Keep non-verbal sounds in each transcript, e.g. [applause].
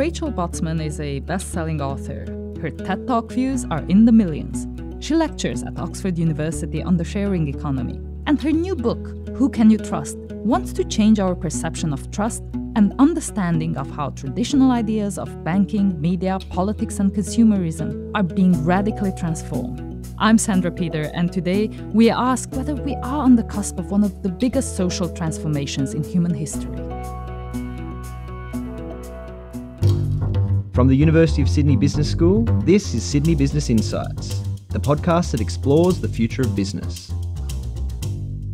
Rachel Botsman is a best selling author. Her TED Talk views are in the millions. She lectures at Oxford University on the sharing economy. And her new book, Who Can You Trust, wants to change our perception of trust and understanding of how traditional ideas of banking, media, politics, and consumerism are being radically transformed. I'm Sandra Peter, and today we ask whether we are on the cusp of one of the biggest social transformations in human history. From the University of Sydney Business School, this is Sydney Business Insights, the podcast that explores the future of business.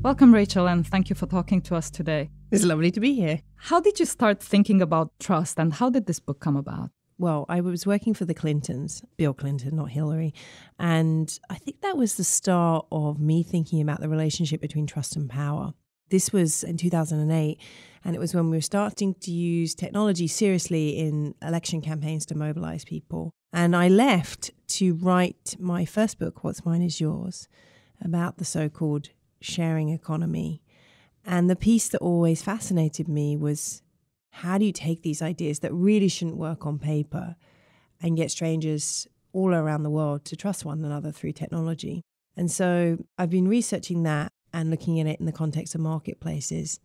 Welcome, Rachel, and thank you for talking to us today. It's lovely to be here. How did you start thinking about trust and how did this book come about? well, I was working for the Clintons, Bill Clinton, not Hillary. And I think that was the start of me thinking about the relationship between trust and power. This was in 2008, and it was when we were starting to use technology seriously in election campaigns to mobilize people. And I left to write my first book, What's Mine Is Yours, about the so called sharing economy. And the piece that always fascinated me was how do you take these ideas that really shouldn't work on paper and get strangers all around the world to trust one another through technology? And so I've been researching that and looking at it in the context of marketplaces.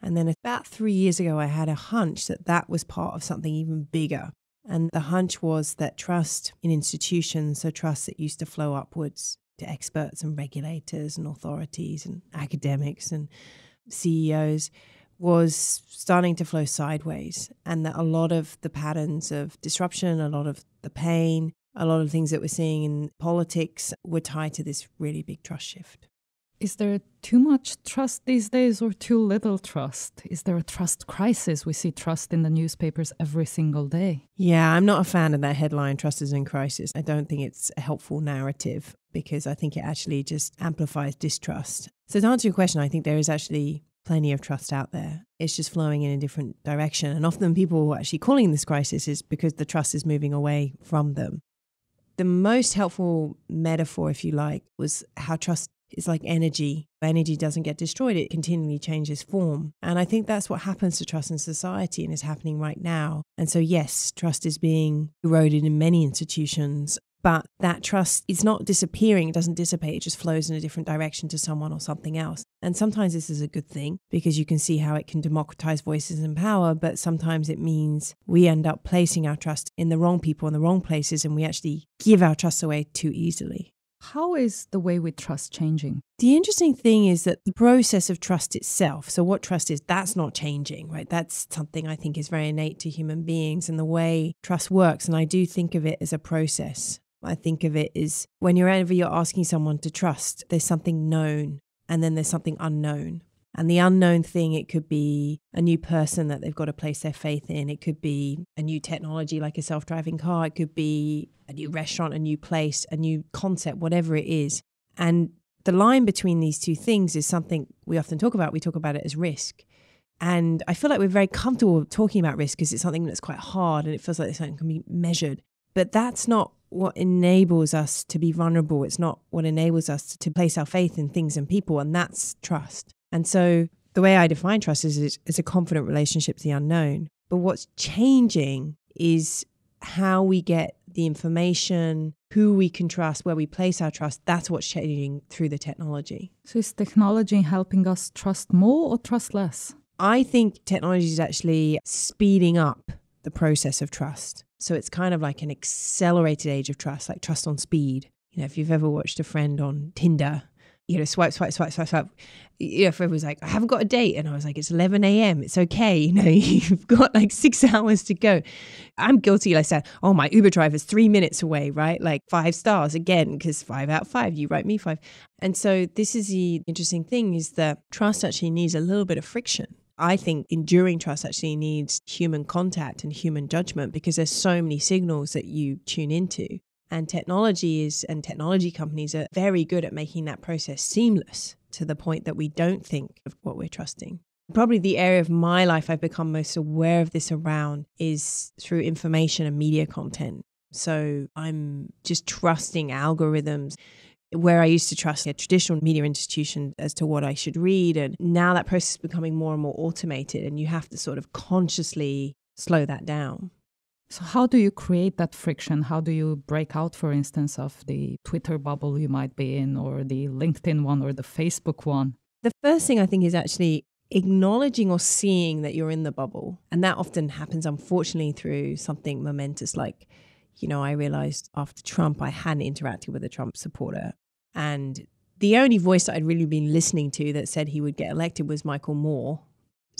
And then about three years ago, I had a hunch that that was part of something even bigger. And the hunch was that trust in institutions, so trust that used to flow upwards to experts and regulators and authorities and academics and CEOs, was starting to flow sideways. And that a lot of the patterns of disruption, a lot of the pain, a lot of things that we're seeing in politics were tied to this really big trust shift. Is there too much trust these days or too little trust? Is there a trust crisis? We see trust in the newspapers every single day. Yeah, I'm not a fan of that headline, Trust is in Crisis. I don't think it's a helpful narrative because I think it actually just amplifies distrust. So, to answer your question, I think there is actually plenty of trust out there. It's just flowing in a different direction. And often people are actually calling this crisis is because the trust is moving away from them. The most helpful metaphor, if you like, was how trust is like energy. Energy doesn't get destroyed, it continually changes form. And I think that's what happens to trust in society and is happening right now. And so, yes, trust is being eroded in many institutions. But that trust is not disappearing, it doesn't dissipate, it just flows in a different direction to someone or something else. And sometimes this is a good thing because you can see how it can democratize voices and power, but sometimes it means we end up placing our trust in the wrong people in the wrong places and we actually give our trust away too easily. How is the way we trust changing? The interesting thing is that the process of trust itself, so what trust is, that's not changing, right? That's something I think is very innate to human beings and the way trust works. And I do think of it as a process. I think of it as whenever you're asking someone to trust, there's something known and then there's something unknown. And the unknown thing, it could be a new person that they've got to place their faith in. It could be a new technology like a self driving car. It could be a new restaurant, a new place, a new concept, whatever it is. And the line between these two things is something we often talk about. We talk about it as risk. And I feel like we're very comfortable talking about risk because it's something that's quite hard and it feels like it's something can be measured. But that's not what enables us to be vulnerable. It's not what enables us to place our faith in things and people. And that's trust. And so the way I define trust is, is it's a confident relationship to the unknown. But what's changing is how we get the information, who we can trust, where we place our trust. That's what's changing through the technology. So is technology helping us trust more or trust less? I think technology is actually speeding up the process of trust. So it's kind of like an accelerated age of trust, like trust on speed. You know, if you've ever watched a friend on Tinder you know, swipe, swipe, swipe, swipe, swipe. You know, if everyone's like, I haven't got a date. And I was like, it's 11 a.m. It's okay. [laughs] You know, you've got like six [laughs] hours to go. I'm guilty. Like I said, oh, my Uber driver's three minutes away, right? Like five stars again, because five out of five, you write me five. And so this is the interesting thing is that trust actually needs a little bit of friction. I think enduring trust actually needs human contact and human judgment because there's so many signals that you tune into. And technology is, and technology companies are very good at making that process seamless to the point that we don't think of what we're trusting. Probably the area of my life I've become most aware of this around is through information and media content. So I'm just trusting algorithms where I used to trust a traditional media institution as to what I should read. And now that process is becoming more and more automated, and you have to sort of consciously slow that down. So, how do you create that friction? How do you break out, for instance, of the Twitter bubble you might be in, or the LinkedIn one, or the Facebook one? The first thing I think is actually acknowledging or seeing that you're in the bubble. And that often happens, unfortunately, through something momentous like, you know, I realized after Trump, I hadn't interacted with a Trump supporter. And the only voice that I'd really been listening to that said he would get elected was Michael Moore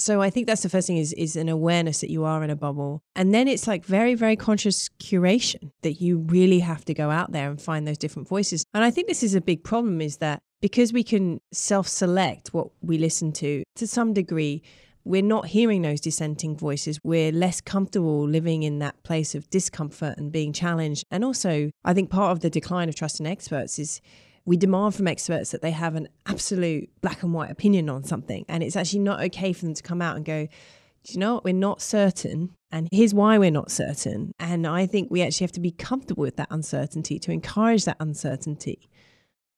so I think that's the first thing is is an awareness that you are in a bubble. And then it's like very very conscious curation that you really have to go out there and find those different voices. And I think this is a big problem is that because we can self-select what we listen to to some degree we're not hearing those dissenting voices. We're less comfortable living in that place of discomfort and being challenged. And also, I think part of the decline of trust in experts is we demand from experts that they have an absolute black and white opinion on something. And it's actually not okay for them to come out and go, do you know what? We're not certain. And here's why we're not certain. And I think we actually have to be comfortable with that uncertainty to encourage that uncertainty.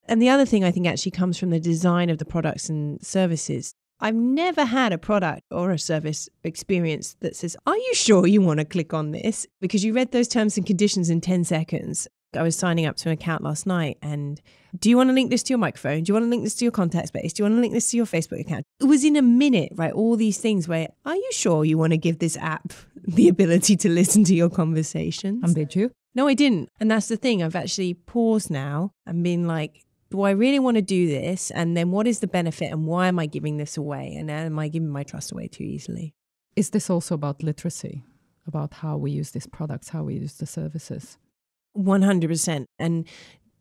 And the other thing I think actually comes from the design of the products and services. I've never had a product or a service experience that says, Are you sure you want to click on this? Because you read those terms and conditions in 10 seconds. I was signing up to an account last night and do you want to link this to your microphone? Do you want to link this to your contact space? Do you want to link this to your Facebook account? It was in a minute, right? All these things where are you sure you want to give this app [laughs] the ability to listen to your conversations? I'm did you? No, I didn't. And that's the thing. I've actually paused now and been like, do I really want to do this? And then what is the benefit and why am I giving this away? And am I giving my trust away too easily? Is this also about literacy? About how we use these products, how we use the services? 100%. And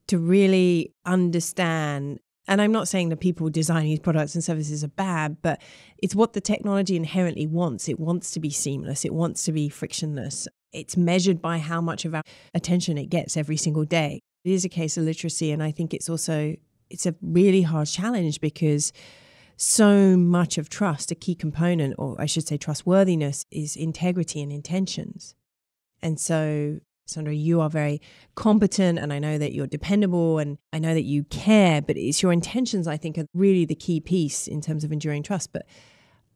to really understand and I'm not saying that people designing these products and services are bad, but it's what the technology inherently wants. It wants to be seamless, it wants to be frictionless. It's measured by how much of our attention it gets every single day. It is a case of literacy, and I think it's also it's a really hard challenge because so much of trust, a key component, or I should say trustworthiness, is integrity and intentions. And so Sandra, you are very competent and I know that you're dependable and I know that you care, but it's your intentions, I think, are really the key piece in terms of enduring trust. But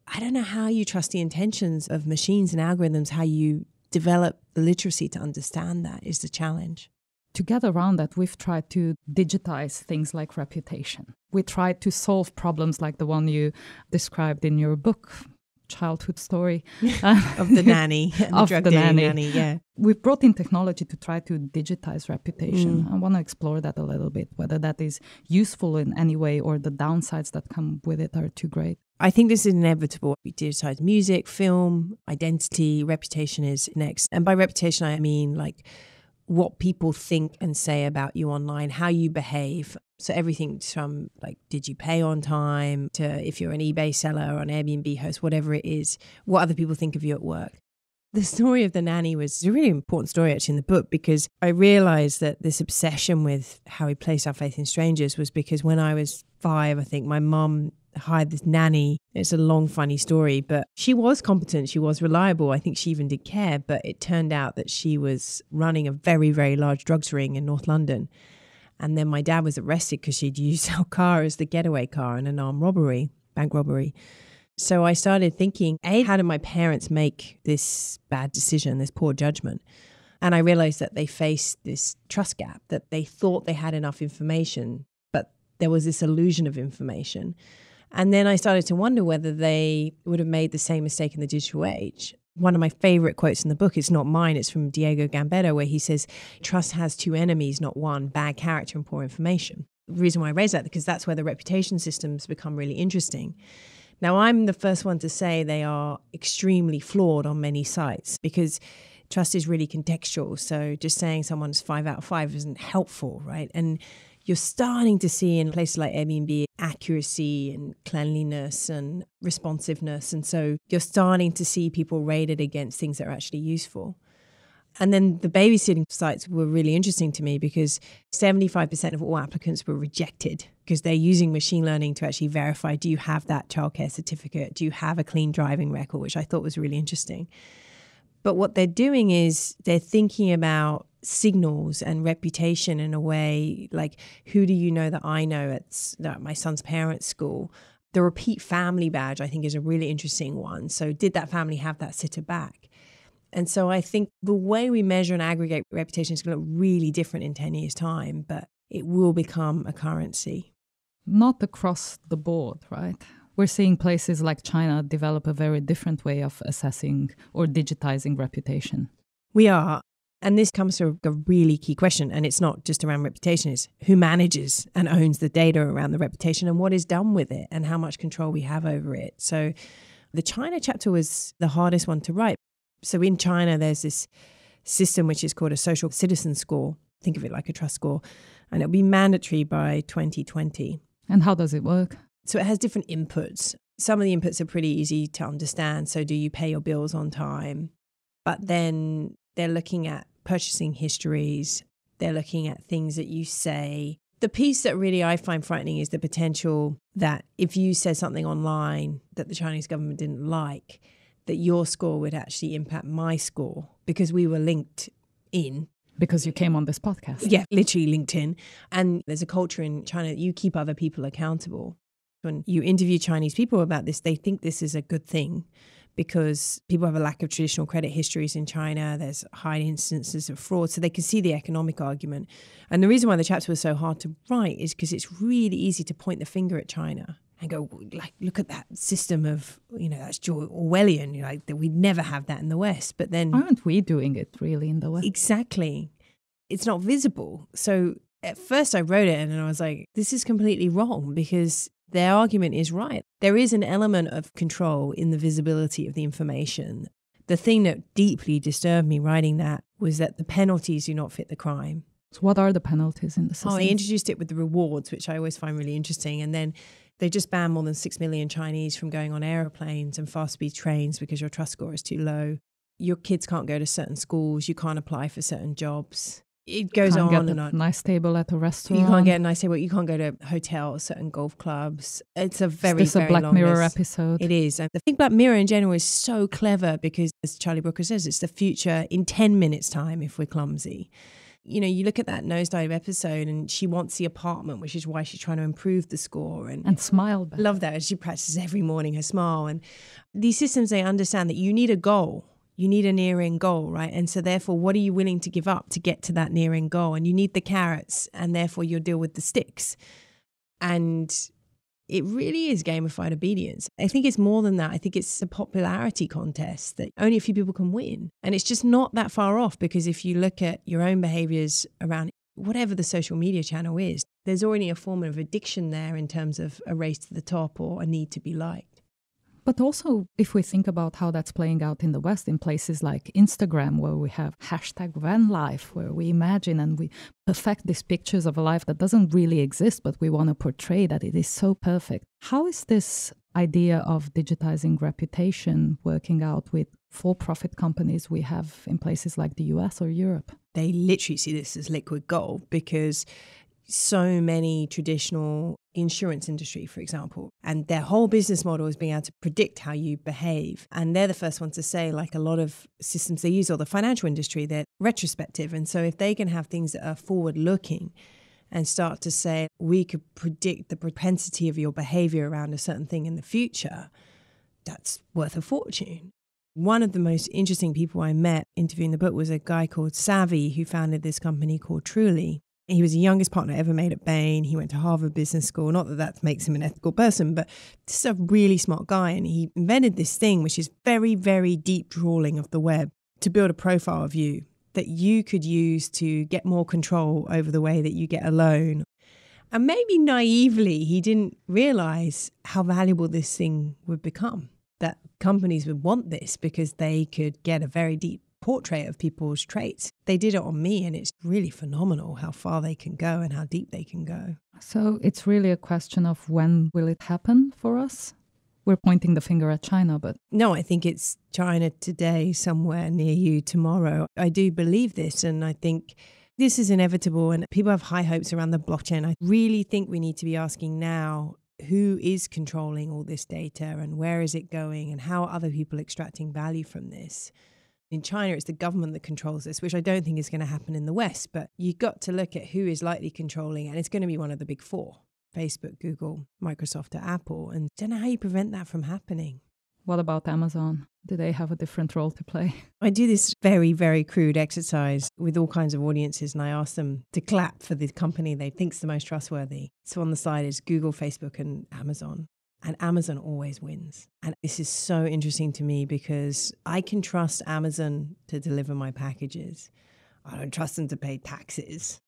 I don't know how you trust the intentions of machines and algorithms, how you develop the literacy to understand that is the challenge. To get around that, we've tried to digitize things like reputation. We tried to solve problems like the one you described in your book childhood story [laughs] uh, of the nanny, [laughs] of the, the nanny. nanny. Yeah, we've brought in technology to try to digitize reputation. Mm. I want to explore that a little bit, whether that is useful in any way or the downsides that come with it are too great. I think this is inevitable. We digitize music, film, identity, reputation is next, and by reputation I mean like what people think and say about you online, how you behave. So everything from like, did you pay on time to if you're an eBay seller or an Airbnb host, whatever it is, what other people think of you at work. The [laughs] story of the nanny was a really important story actually in the book because I realized that this obsession with how we place our faith in strangers was because when I was five, I think my mom hired this nanny. It's a long, funny story, but she was competent. She was reliable. I think she even did care, but it turned out that she was running a very, very large drugs ring in North London. And then my dad was arrested because she'd used [laughs] our car as the getaway car in an armed robbery, bank robbery. So I started thinking, A, how did my parents make this bad decision, this poor judgment? And I realized that they faced this trust gap, that they thought they had enough information, but there was this illusion of information. And then I started to wonder whether they would have made the same mistake in the digital age. One of my favorite quotes in the book, it's not mine, it's from Diego Gambetta, where he says, Trust has two enemies, not one bad character and poor information. The reason why I raise that, because that's where the reputation systems become really interesting. Now, I'm the first one to say they are extremely flawed on many sites because trust is really contextual. So just saying someone's five out of five isn't helpful, right? And you're starting to see in places like Airbnb accuracy and cleanliness and responsiveness. And so you're starting to see people rated against things that are actually useful. And then the babysitting sites were really interesting to me because 75% of all applicants were rejected because they're using machine learning to actually verify do you have that childcare certificate? Do you have a clean driving record? Which I thought was really interesting. But what they're doing is they're thinking about signals and reputation in a way like who do you know that I know at, at my son's parents' school? The repeat family badge, I think, is a really interesting one. So, did that family have that sitter back? And so, I think the way we measure and aggregate reputation is going to look really different in 10 years' time, but it will become a currency. Not across the board, right? We're seeing places like China develop a very different way of assessing or digitizing reputation. We are. And this comes to a really key question. And it's not just around reputation, it's who manages and owns the data around the reputation and what is done with it and how much control we have over it. So the China chapter was the hardest one to write. So in China, there's this system which is called a social citizen score. Think of it like a trust score. And it'll be mandatory by 2020. And how does it work? So it has different inputs. Some of the inputs are pretty easy to understand. So, do you pay your bills on time? But then they're looking at purchasing histories, they're looking at things that you say. The piece that really I find frightening is the potential that if you said something online that the Chinese government didn't like, that your score would actually impact my score because we were linked in. Because you came on this podcast. Yeah, literally LinkedIn. And there's a culture in China that you keep other people accountable. When you interview Chinese people about this, they think this is a good thing because people have a lack of traditional credit histories in China. There's high instances of fraud. So they can see the economic argument. And the reason why the chapter was so hard to write is because it's really easy to point the finger at China and go, like, look at that system of, you know, that's Orwellian, you know, like that we'd never have that in the West. But then. Aren't we doing it really in the West? Exactly. It's not visible. So at first I wrote it and then I was like, this is completely wrong because their argument is right. There is an element of control in the visibility of the information. The thing that deeply disturbed me writing that was that the penalties do not fit the crime. So, what are the penalties in the oh, system? Oh, they introduced it with the rewards, which I always find really interesting. And then they just ban more than 6 million Chinese from going on aeroplanes and fast speed trains because your trust score is too low. Your kids can't go to certain schools. You can't apply for certain jobs it goes can't on and on. Nice table at a restaurant. You can't get a nice table. You can't go to hotels, certain golf clubs. It's a very, it's a Black long Mirror list. episode. It is. I think Black Mirror in general is so clever because, as Charlie Brooker says, it's the future in 10 minutes' time if we're clumsy. You know, you look at that nosedive episode and she wants the apartment, which is why she's trying to improve the score and, and smile. Back. Love that. She practices every morning her smile. And these systems, they understand that you need a goal you need a near end goal, right? And so, therefore, what are you willing to give up to get to that near end goal? And you need the carrots, and therefore, you'll deal with the sticks. And it really is gamified obedience. I think it's more than that. I think it's a popularity contest that only a few people can win. And it's just not that far off because if you look at your own behaviors around whatever the social media channel is, there's already a form of addiction there in terms of a race to the top or a need to be liked. But also, if we think about how that's playing out in the West, in places like Instagram, where we have hashtag van life, where we imagine and we perfect these pictures of a life that doesn't really exist, but we want to portray that it is so perfect. How is this idea of digitizing reputation working out with for profit companies we have in places like the US or Europe? They literally see this as liquid gold because so many traditional insurance industry, for example, and their whole business model is being able to predict how you behave. And they're the first ones to say, like a lot of systems they use or the financial industry, they're retrospective. And so if they can have things that are forward looking and start to say, we could predict the propensity of your behavior around a certain thing in the future, that's worth a fortune. One of the most interesting people I met interviewing the book was a guy called Savvy, who founded this company called Truly he was the youngest partner ever made at Bain. He went to Harvard Business School. Not that that makes him an ethical person, but this is a really smart guy. And he invented this thing, which is very, very deep drawing of the web to build a profile of you that you could use to get more control over the way that you get a loan. And maybe naively, he didn't realize how valuable this thing would become, that companies would want this because they could get a very deep portrait of people's traits. They did it on me, and it's really phenomenal how far they can go and how deep they can go. So it's really a question of when will it happen for us? We're pointing the finger at China, but. No, I think it's China today, somewhere near you tomorrow. I do believe this, and I think this is inevitable, and people have high hopes around the blockchain. I really think we need to be asking now who is controlling all this data and where is it going and how are other people extracting value from this in China, it's the government that controls this, which I don't think is going to happen in the West. But you've got to look at who is likely controlling, and it's going to be one of the big four Facebook, Google, Microsoft, or Apple. And I don't know how you prevent that from happening. What about Amazon? Do they have a different role to play? [laughs] I do this very, very crude exercise with all kinds of audiences, and I ask them to clap for the company they think's the most trustworthy. So on the side is Google, Facebook, and Amazon and Amazon always wins. And this is so interesting to me because I can trust Amazon to deliver my packages. I don't trust them to pay taxes.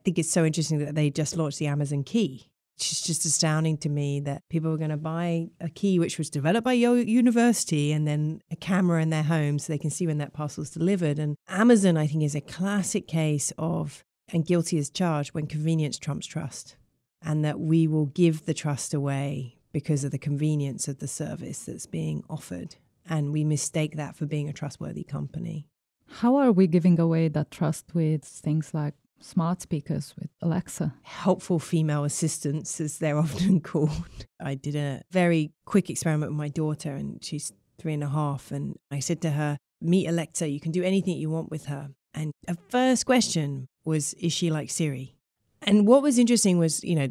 I think it's so interesting that they just launched the Amazon key. It's just astounding to me that people are going to buy a key which was developed by your university and then a camera in their home so they can see when that parcel is delivered. And Amazon, I think, is a classic case of and guilty as charged when convenience trumps trust and that we will give the trust away because of the convenience of the service that's being offered. And we mistake that for being a trustworthy company. How are we giving away that trust with things like smart speakers with Alexa. Helpful female assistants, as they're [laughs] often called. I did a very quick experiment with my daughter, and she's three and a half. And I said to her, Meet Alexa, you can do anything you want with her. And her first question was, Is she like Siri? and what was interesting was, you know,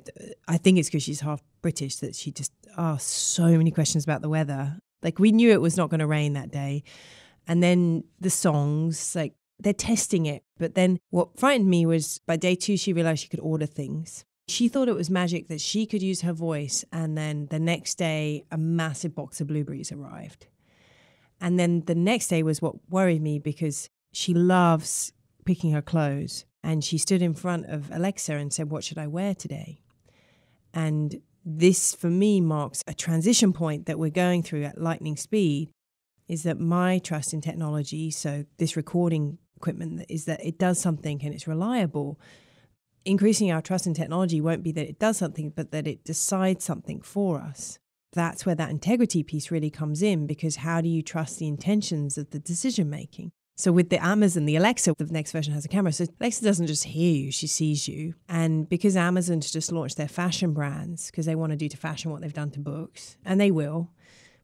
I think it's because she's half British that she just asked so many questions about the weather. Like we knew it was not going to rain that day. And then the songs, like they're testing it. But then what frightened me was by day two, she realized she could order things. She thought it was magic that she could use her voice. And then the next day, a massive box of blueberries arrived. And then the next day was what worried me because she loves picking her clothes. And she stood in front of Alexa and said, What should I wear today? And this for me marks a transition point that we're going through at lightning speed is that my trust in technology, so this recording equipment, is that it does something and it's reliable. Increasing our trust in technology won't be that it does something, but that it decides something for us. That's where that integrity piece really comes in because how do you trust the intentions of the decision making? So with the Amazon, the Alexa, the next version has a camera. So Alexa doesn't just hear you, she sees you. And because Amazon's just launched their fashion brands, because they want to do to fashion what they've done to books, and they will,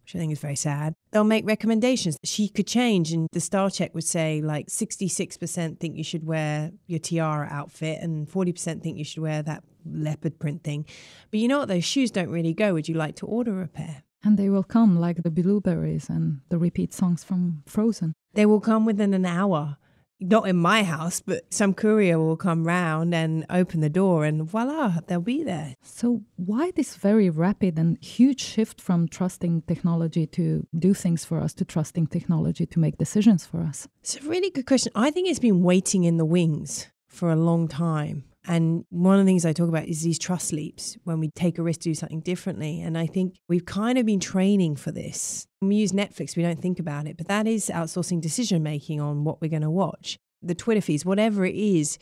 which I think is very sad, they'll make recommendations. She could change and the star check would say like 66% think you should wear your tiara outfit and 40% think you should wear that leopard print thing. But you know what? Those shoes don't really go. Would you like to order a pair? And they will come like the blueberries and the repeat songs from Frozen. They will come within an hour. Not in my house, but some courier will come round and open the door, and voila, they'll be there. So, why this very rapid and huge shift from trusting technology to do things for us to trusting technology to make decisions for us? It's a really good question. I think it's been waiting in the wings for a long time. And one of the things I talk about is these trust leaps when we take a risk to do something differently. And I think we've kind of been training for this. When we use Netflix, we don't think about it, but that is outsourcing decision making on what we're going to watch, the Twitter feeds, whatever it is.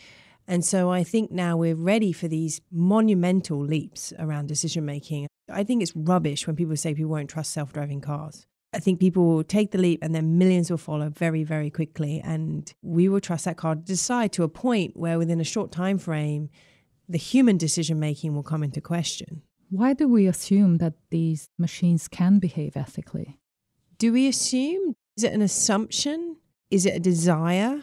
And so I think now we're ready for these monumental leaps around decision making. I think it's rubbish when people say people won't trust self driving cars. I think people will take the leap and then millions will follow very, very quickly. And we will trust that card to decide to a point where within a short time frame, the human decision making will come into question. Why do we assume that these machines can behave ethically? Do we assume? Is it an assumption? Is it a desire?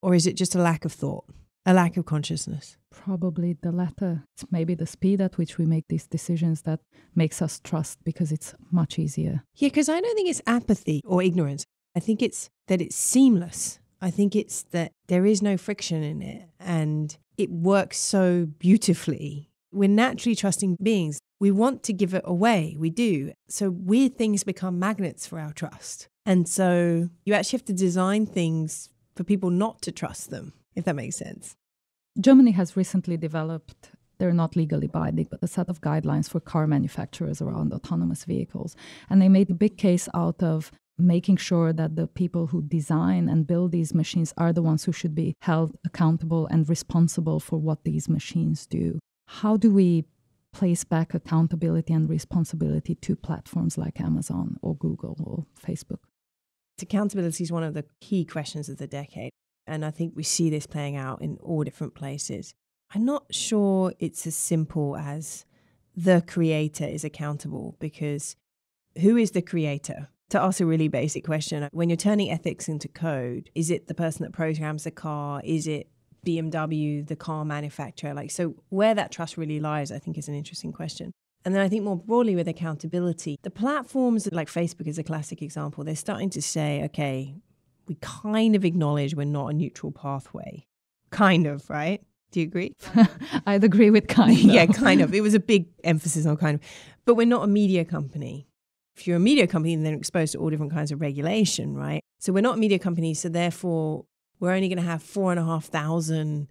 Or is it just a lack of thought? a lack of consciousness? Probably the latter. It's maybe the speed at which we make these decisions that makes us trust because it's much easier. Yeah, because I don't think it's apathy or ignorance. I think it's that it's seamless. I think it's that there is no friction in it and it works so beautifully. We're naturally trusting beings. We want to give it away. We do. So weird things become magnets for our trust. And so you actually have to design things for people not to trust them if that makes sense. Germany has recently developed, they're not legally binding, but a set of guidelines for car manufacturers around autonomous vehicles. And they made a big case out of making sure that the people who design and build these machines are the ones who should be held accountable and responsible for what these machines do. How do we place back accountability and responsibility to platforms like Amazon or Google or Facebook? Accountability is one of the key questions of the decade. And I think we see this playing out in all different places. I'm not sure it's as simple as the creator is accountable because who is the creator? To ask a really basic question, when you're turning ethics into code, is it the person that programs the car? Is it BMW, the car manufacturer? Like, so where that trust really lies, I think is an interesting question. And then I think more broadly with accountability, the platforms like Facebook is a classic example. They're starting to say, okay, we kind of acknowledge we're not a neutral pathway. Kind of, right? Do you agree? [laughs] I'd agree with kind [laughs] of. yeah, kind of. It was a big [laughs] emphasis on kind of. But we're not a media company. If you're a media company, then you're exposed to all different kinds of regulation, right? So we're not a media company. So therefore, we're only going to have four and a half thousand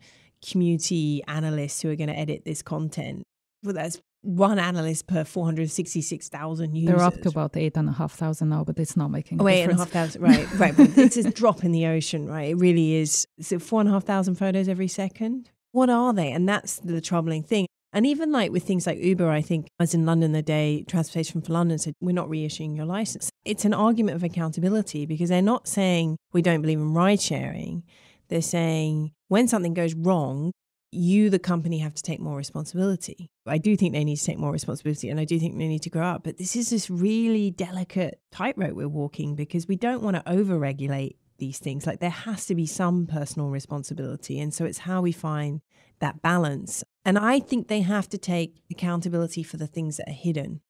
community analysts who are going to edit this content. Well, that's one analyst per 466,000 users. They're up to about 8,500 now, but it's not making a oh, eight difference. 8,500, right, [laughs] right. Well, it's a drop in the ocean, right? It really is. So 4,500 photos every second? What are they? And that's the troubling thing. And even like with things like Uber, I think I was in London the day Transportation for London said, we're not reissuing your license. It's an argument of accountability because they're not saying we don't believe in ride sharing. They're saying when something goes wrong, you, the company, have to take more responsibility. I do think they need to take more responsibility and I do think they need to grow up. But this is this really delicate tightrope we're walking because we don't want to over regulate these things. Like there has to be some personal responsibility. And so it's how we find that balance. And I think they have to take accountability for the things that are hidden.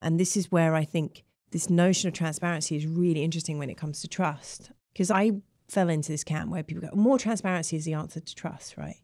And this is where I think this notion of transparency is really interesting when it comes to trust. Because I fell into this camp where people go, more transparency is the answer to trust, right?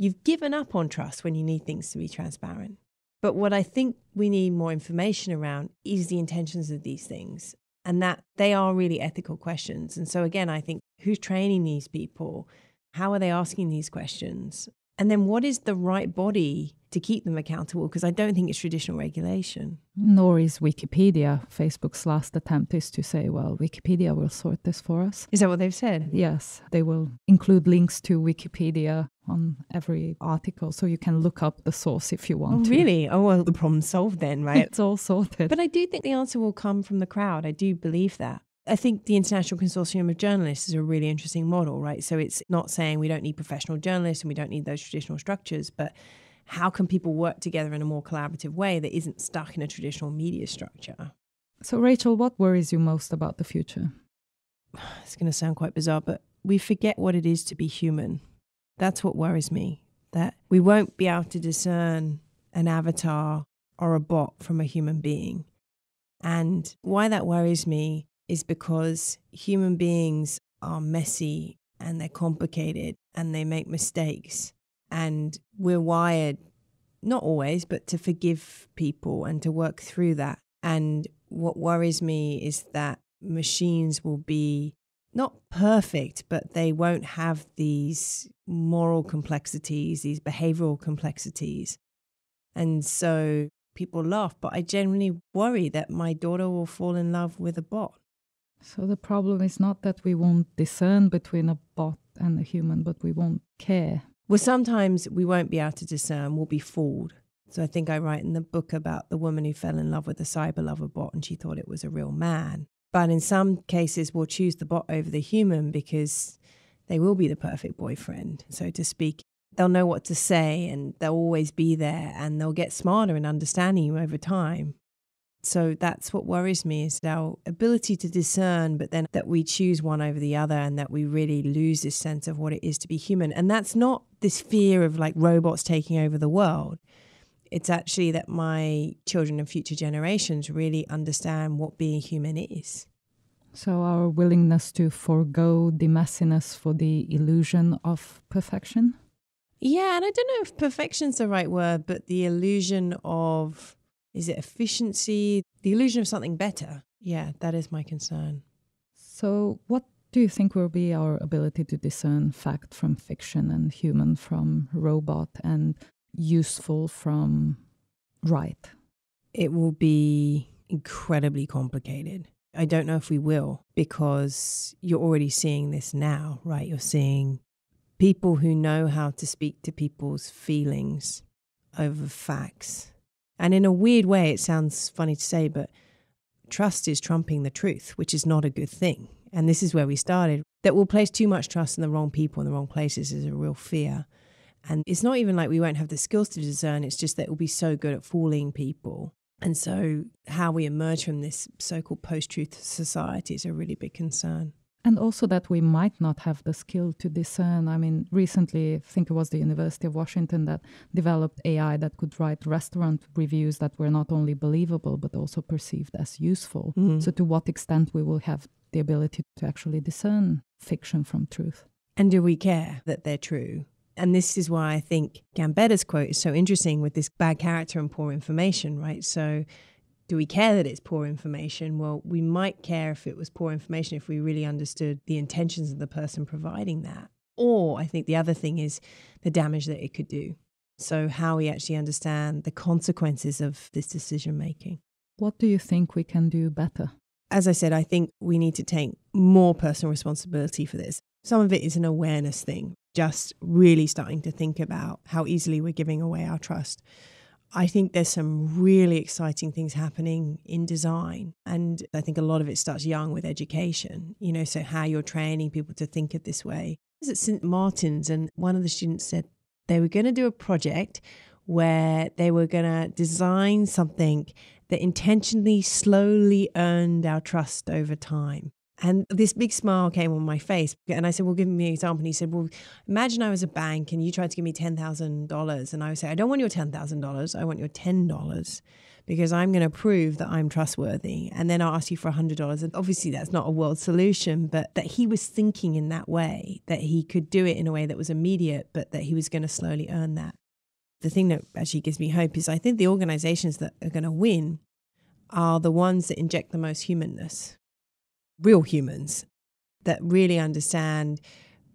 You've given up on trust when you need things to be transparent. But what I think we need more information around is the intentions of these things and that they are really ethical questions. And so, again, I think who's training these people? How are they asking these questions? And then what is the right body to keep them accountable? Because I don't think it's traditional regulation. Nor is Wikipedia. Facebook's last attempt is to say, well, Wikipedia will sort this for us. Is that what they've said? Yes. They will include links to Wikipedia on every article so you can look up the source if you oh, want oh, really oh well the problem solved then right [laughs] it's all sorted but i do think the answer will come from the crowd i do believe that I think the International Consortium of Journalists is a really interesting model, right? So it's not saying we don't need professional journalists and we don't need those traditional structures, but how can people work together in a more collaborative way that isn't stuck in a traditional media structure? So, Rachel, what worries you most about the future? [sighs] It's going to sound quite bizarre, but we forget what it is to be human. That's what worries me, that we won't be able to discern an avatar or a bot from a human being. And why that worries me is because human beings are messy and they're complicated and they make mistakes. And we're wired, not always, but to forgive people and to work through that. And what worries me is that machines will be not perfect, but they won't have these moral complexities, these behavioral complexities. And so people laugh, but I genuinely worry that my daughter will fall in love with a bot so the problem is not that we won't discern between a bot and a human, but we won't care. Well, sometimes we won't be able to discern, we'll be fooled. So I think I write in the book about the woman who fell in love with a cyber lover bot and she thought it was a real man. But in some cases, we'll choose the bot over the human because they will be the perfect boyfriend, so to speak. They'll know what to say and they'll always be there and they'll get smarter in understanding you over time. So that's what worries me is our ability to discern, but then that we choose one over the other and that we really lose this sense of what it is to be human. And that's not this fear of like robots taking over the world. It's actually that my children and future generations really understand what being human is. So, our willingness to forego the messiness for the illusion of perfection? Yeah, and I don't know if perfection's the right word, but the illusion of is it efficiency? The illusion of something better? Yeah, that is my concern. So, what do you think will be our ability to discern fact from fiction and human from robot and useful from right? It will be incredibly complicated. I don't know if we will because you're already seeing this now, right? You're seeing people who know how to speak to people's feelings over facts and in a weird way, it sounds funny to say, but trust is trumping the truth, which is not a good thing. And this is where we started that we'll place too much trust in the wrong people in the wrong places is a real fear. And it's not even like we won't have the skills to discern, it's just that we'll be so good at fooling people. And so, how we emerge from this so called post truth society is a really big concern and also that we might not have the skill to discern. I mean, recently, I think it was the University of Washington that developed AI that could write restaurant reviews that were not only believable but also perceived as useful. Mm-hmm. So, to what extent we will have the ability to actually discern fiction from truth? And do we care that they're true? And this is why I think Gambetta's quote is so interesting with this bad character and poor information, right? So do we care that it's poor information? Well, we might care if it was poor information if we really understood the intentions of the person providing that. Or I think the other thing is the damage that it could do. So, how we actually understand the consequences of this decision making. What do you think we can do better? As I said, I think we need to take more personal responsibility for this. Some of it is an awareness thing, just really starting to think about how easily we're giving away our trust I think there's some really exciting things happening in design. And I think a lot of it starts young with education, you know, so how you're training people to think of this way. I was at St. Martin's, and one of the students said they were going to do a project where they were going to design something that intentionally slowly earned our trust over time. And this big smile came on my face. And I said, Well, give me an example. And he said, Well, imagine I was a bank and you tried to give me $10,000. And I would say, I don't want your $10,000. I want your $10 because I'm going to prove that I'm trustworthy. And then I'll ask you for $100. And obviously, that's not a world solution, but that he was thinking in that way, that he could do it in a way that was immediate, but that he was going to slowly earn that. The thing that actually gives me hope is I think the organizations that are going to win are the ones that inject the most humanness real humans that really understand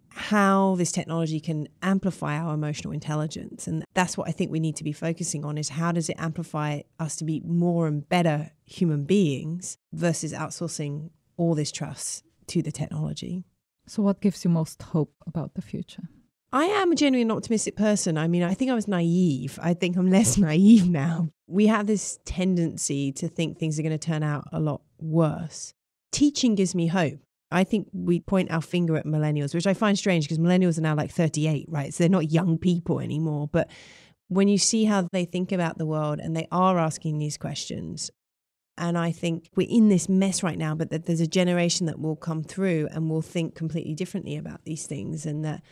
how this technology can amplify our emotional intelligence and that's what i think we need to be focusing on is how does it amplify us to be more and better human beings versus outsourcing all this trust to the technology so what gives you most hope about the future I am a genuinely an optimistic person. I mean, I think I was naive. I think I'm less [laughs] naive now. We have this tendency to think things are going to turn out a lot worse teaching gives me hope. I think we point our finger at millennials, which I find strange because millennials are now like 38, right? So they're not young people anymore. But when you see how they think about the world and they are asking these questions, and I think we're in this mess right now, but that there's a generation that will come through and will think completely differently about these things, and that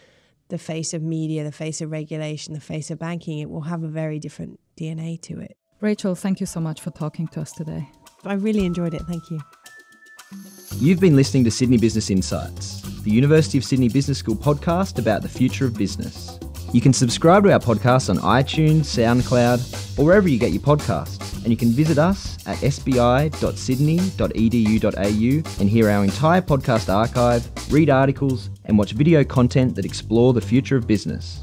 the face of media, the face of regulation, the face of banking, it will have a very different DNA to it. Rachel, thank you so much for talking to us today. I really enjoyed it. Thank you. You've been listening to Sydney Business Insights, the University of Sydney Business School podcast about the future of business. You can subscribe to our podcast on iTunes, SoundCloud, or wherever you get your podcasts. And you can visit us at sbi.sydney.edu.au and hear our entire podcast archive, read articles, and watch video content that explore the future of business.